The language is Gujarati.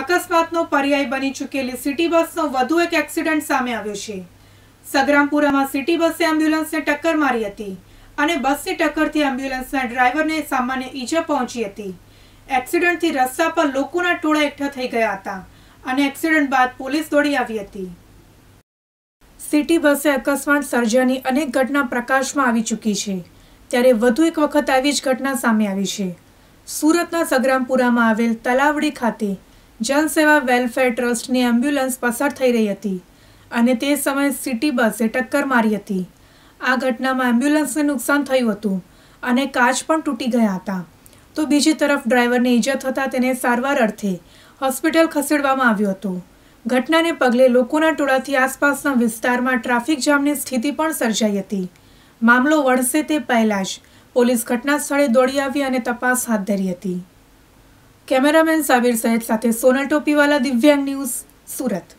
અકસ્માતનો પર્યાય બની ચૂકેલી સિટી બસનો વધુ એક એક્સિડન્ટ સામે આવ્યો છે સગરામપુરામાં સિટી બસે એમ્બ્યુલન્સને ટક્કર મારી હતી અને બસની ટક્કરથી એમ્બ્યુલન્સના ડ્રાઈવરને સામાન્ય ઈજા પહોંચી હતી એક્સિડન્ટથી રસ્તા પર લોકોના ટોળા એકઠા થઈ ગયા હતા અને એક્સિડન્ટ બાદ પોલીસ દોડી આવી હતી સિટી બસે અકસ્માત સર્જાની અનેક ઘટના પ્રકાશમાં આવી ચૂકી છે ત્યારે વધુ એક વખત આવી જ ઘટના સામે આવી છે સુરતના સગરામપુરામાં આવેલ તલાવડી ખાતે જનસેવા વેલફેર ટ્રસ્ટની એમ્બ્યુલન્સ પસાર થઈ રહી હતી અને તે સમયે સિટી બસે ટક્કર મારી હતી આ ઘટનામાં એમ્બ્યુલન્સને નુકસાન થયું હતું અને કાચ પણ તૂટી ગયા હતા તો બીજી તરફ ડ્રાઈવરને ઈજા થતાં તેને સારવાર અર્થે હોસ્પિટલ ખસેડવામાં આવ્યું હતું ઘટનાને પગલે લોકોના ટોળાથી આસપાસના વિસ્તારમાં ટ્રાફિક જામની સ્થિતિ પણ સર્જાઈ હતી મામલો વળશે તે પહેલાં જ પોલીસ ઘટના સ્થળે દોડી આવી અને તપાસ હાથ ધરી હતી કેમેરામેન સાબિર સૈયદ સાથે સોનલ ટોપીવાલા દિવ્યાંગ ન્યૂઝ સુરત